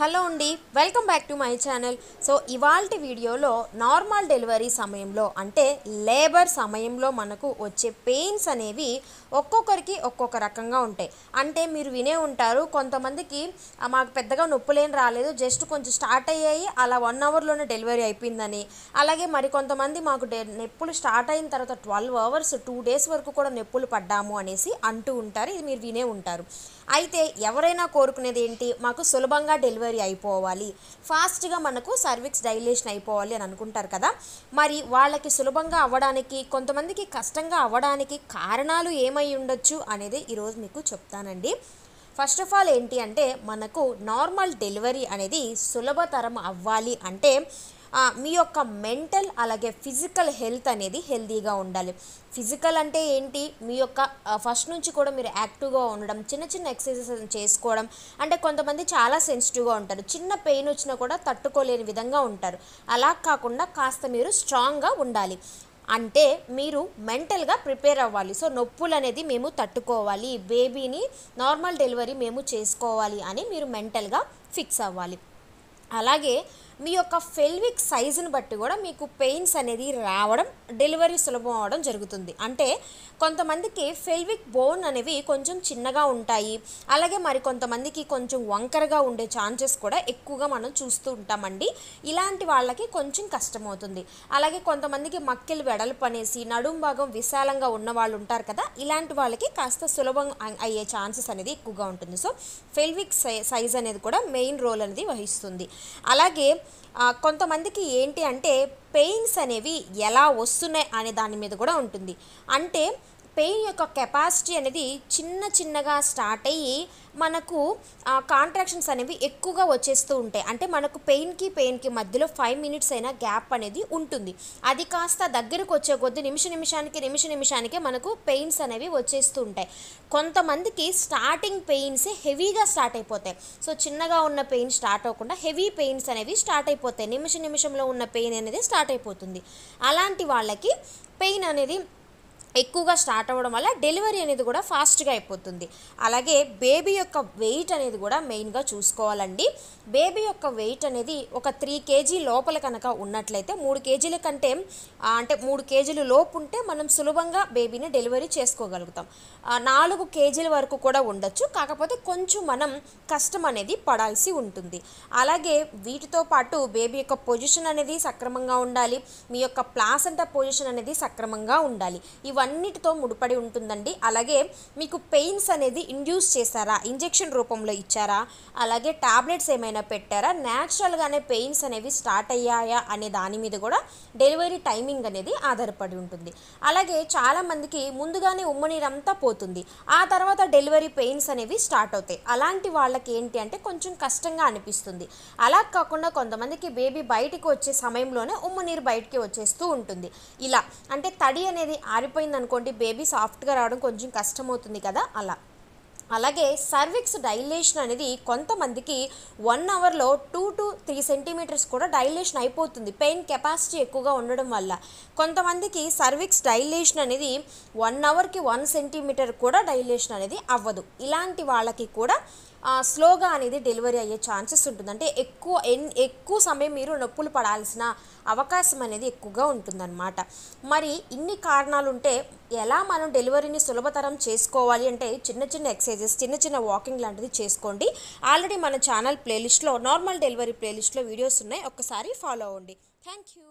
hello అండి welcome back to my channel so ఇవాల్టి వీడియోలో నార్మల్ డెలివరీ సమయంలో అంటే లేబర్ సమయంలో మనకు వచ్చే పెయిన్స్ అనేవి ఒక్కొక్కరికి ఒక్కొక్క రకంగా ఉంటాయి అంటే మీరు వినే ఉంటారు కొంతమందికి మాకు పెద్దగా నొప్పులేం రాలేదు జస్ట్ కొంచెం స్టార్ట్ అయ్యాయి అలా వన్ అవర్లోనే డెలివరీ అయిపోయిందని అలాగే మరి కొంతమంది మాకు నొప్పులు స్టార్ట్ అయిన తర్వాత ట్వెల్వ్ అవర్స్ టూ డేస్ వరకు కూడా నొప్పులు పడ్డాము అనేసి అంటూ ఉంటారు ఇది మీరు వినే ఉంటారు అయితే ఎవరైనా కోరుకునేది ఏంటి మాకు సులభంగా డెలివరీ రికవరీ అయిపోవాలి ఫాస్ట్గా మనకు సర్విక్స్ డైలేషన్ అయిపోవాలి అని అనుకుంటారు కదా మరి వాళ్ళకి సులభంగా అవ్వడానికి కొంతమందికి కష్టంగా అవ్వడానికి కారణాలు ఏమై ఉండొచ్చు అనేది ఈరోజు మీకు చెప్తానండి ఫస్ట్ ఆఫ్ ఆల్ ఏంటి అంటే మనకు నార్మల్ డెలివరీ అనేది సులభతరం అవ్వాలి అంటే మీ యొక్క మెంటల్ అలాగే ఫిజికల్ హెల్త్ అనేది హెల్తీగా ఉండాలి ఫిజికల్ అంటే ఏంటి మీ యొక్క ఫస్ట్ నుంచి కూడా మీరు యాక్టివ్గా ఉండడం చిన్న చిన్న ఎక్సర్సైజెస్ చేసుకోవడం అంటే కొంతమంది చాలా సెన్సిటివ్గా ఉంటారు చిన్న పెయిన్ వచ్చినా కూడా తట్టుకోలేని విధంగా ఉంటారు అలా కాకుండా కాస్త మీరు స్ట్రాంగ్గా ఉండాలి అంటే మీరు మెంటల్గా ప్రిపేర్ అవ్వాలి సో నొప్పులు అనేది మేము తట్టుకోవాలి బేబీని నార్మల్ డెలివరీ మేము చేసుకోవాలి అని మీరు మెంటల్గా ఫిక్స్ అవ్వాలి అలాగే మీ యొక్క ఫెల్విక్ సైజుని బట్టి కూడా మీకు పెయిన్స్ అనేది రావడం డెలివరీ సులభం అవడం జరుగుతుంది అంటే కొంతమందికి ఫెల్విక్ బోన్ అనేవి కొంచెం చిన్నగా ఉంటాయి అలాగే మరి కొంతమందికి కొంచెం వంకరగా ఉండే ఛాన్సెస్ కూడా ఎక్కువగా మనం చూస్తూ ఉంటామండి ఇలాంటి వాళ్ళకి కొంచెం కష్టమవుతుంది అలాగే కొంతమందికి మక్కిలు వెడల్పు అనేసి నడుం భాగం విశాలంగా ఉన్న వాళ్ళు ఉంటారు కదా ఇలాంటి వాళ్ళకి కాస్త సులభం అయ్యే ఛాన్సెస్ అనేది ఎక్కువగా ఉంటుంది సో ఫెల్విక్ సైజ్ అనేది కూడా మెయిన్ రోల్ అనేది వహిస్తుంది అలాగే కొంతమందికి ఏంటి అంటే పెయిన్స్ అనేవి ఎలా వస్తున్నాయి అనే దాని మీద కూడా ఉంటుంది అంటే పెయిన్ యొక్క కెపాసిటీ అనేది చిన్న చిన్నగా స్టార్ట్ అయ్యి మనకు కాంట్రాక్షన్స్ అనేవి ఎక్కువగా వచ్చేస్తూ ఉంటాయి అంటే మనకు పెయిన్కి పెయిన్కి మధ్యలో ఫైవ్ మినిట్స్ అయినా గ్యాప్ అనేది ఉంటుంది అది కాస్త దగ్గరకు వచ్చే కొద్ది నిమిష నిమిషానికి నిమిష నిమిషానికి మనకు పెయిన్స్ అనేవి వచ్చేస్తూ ఉంటాయి కొంతమందికి స్టార్టింగ్ పెయిన్సే హెవీగా స్టార్ట్ అయిపోతాయి సో చిన్నగా ఉన్న పెయిన్ స్టార్ట్ అవ్వకుండా హెవీ పెయిన్స్ అనేవి స్టార్ట్ అయిపోతాయి నిమిష నిమిషంలో ఉన్న పెయిన్ అనేది స్టార్ట్ అయిపోతుంది అలాంటి వాళ్ళకి పెయిన్ అనేది ఎక్కువగా స్టార్ట్ అవ్వడం వల్ల డెలివరీ అనేది కూడా ఫాస్ట్గా అయిపోతుంది అలాగే బేబీ యొక్క వెయిట్ అనేది కూడా మెయిన్గా చూసుకోవాలండి బేబీ యొక్క వెయిట్ అనేది ఒక త్రీ కేజీ లోపల కనుక ఉన్నట్లయితే మూడు కేజీల కంటే అంటే మూడు కేజీలు లోపు ఉంటే మనం సులభంగా బేబీని డెలివరీ చేసుకోగలుగుతాం నాలుగు కేజీల వరకు కూడా ఉండొచ్చు కాకపోతే కొంచెం మనం కష్టం అనేది పడాల్సి ఉంటుంది అలాగే వీటితో పాటు బేబీ యొక్క పొజిషన్ అనేది సక్రమంగా ఉండాలి మీ యొక్క ప్లాసంట పొజిషన్ అనేది సక్రమంగా ఉండాలి ఇవి ఇవన్నిటితో ముడిపడి ఉంటుందండి అలాగే మీకు పెయిన్స్ అనేది ఇండ్యూస్ చేశారా ఇంజెక్షన్ రూపంలో ఇచ్చారా అలాగే టాబ్లెట్స్ ఏమైనా పెట్టారా న్యాచురల్గానే పెయిన్స్ అనేవి స్టార్ట్ అయ్యాయా అనే దాని మీద కూడా డెలివరీ టైమింగ్ అనేది ఆధారపడి ఉంటుంది అలాగే చాలామందికి ముందుగానే ఉమ్మనీరంతా పోతుంది ఆ తర్వాత డెలివరీ పెయిన్స్ అనేవి స్టార్ట్ అవుతాయి అలాంటి వాళ్ళకి ఏంటి అంటే కొంచెం కష్టంగా అనిపిస్తుంది అలా కాకుండా కొంతమందికి బేబీ బయటికి వచ్చే సమయంలోనే ఉమ్మనీరు బయటికి వచ్చేస్తూ ఉంటుంది ఇలా అంటే తడి అనేది ఆరిపోయిన అనుకోండి బేబీ సాఫ్ట్గా రావడం కొంచెం కష్టమవుతుంది కదా అలా అలాగే సర్విక్స్ డైలేషన్ అనేది కొంతమందికి వన్ అవర్లో టూ టు త్రీ సెంటీమీటర్స్ కూడా డైలేషన్ అయిపోతుంది పెయిన్ కెపాసిటీ ఎక్కువగా ఉండడం వల్ల కొంతమందికి సర్విక్స్ డైలేషన్ అనేది వన్ అవర్కి వన్ సెంటీమీటర్ కూడా డైలేషన్ అనేది అవ్వదు ఇలాంటి వాళ్ళకి కూడా స్లోగా అనేది డెలివరీ అయ్యే ఛాన్సెస్ ఉంటుంది అంటే ఎక్కువ ఎన్ ఎక్కువ సమయం మీరు నొప్పులు పడాల్సిన అవకాశం అనేది ఎక్కువగా ఉంటుందన్నమాట మరి ఇన్ని కారణాలు ఉంటే ఎలా మనం డెలివరీని సులభతరం చేసుకోవాలి అంటే చిన్న చిన్న ఎక్సర్సైజెస్ చిన్న చిన్న వాకింగ్ లాంటిది చేసుకోండి ఆల్రెడీ మన ఛానల్ ప్లేలిస్ట్లో నార్మల్ డెలివరీ ప్లేలిస్ట్లో వీడియోస్ ఉన్నాయి ఒక్కసారి ఫాలో అవ్వండి థ్యాంక్ యూ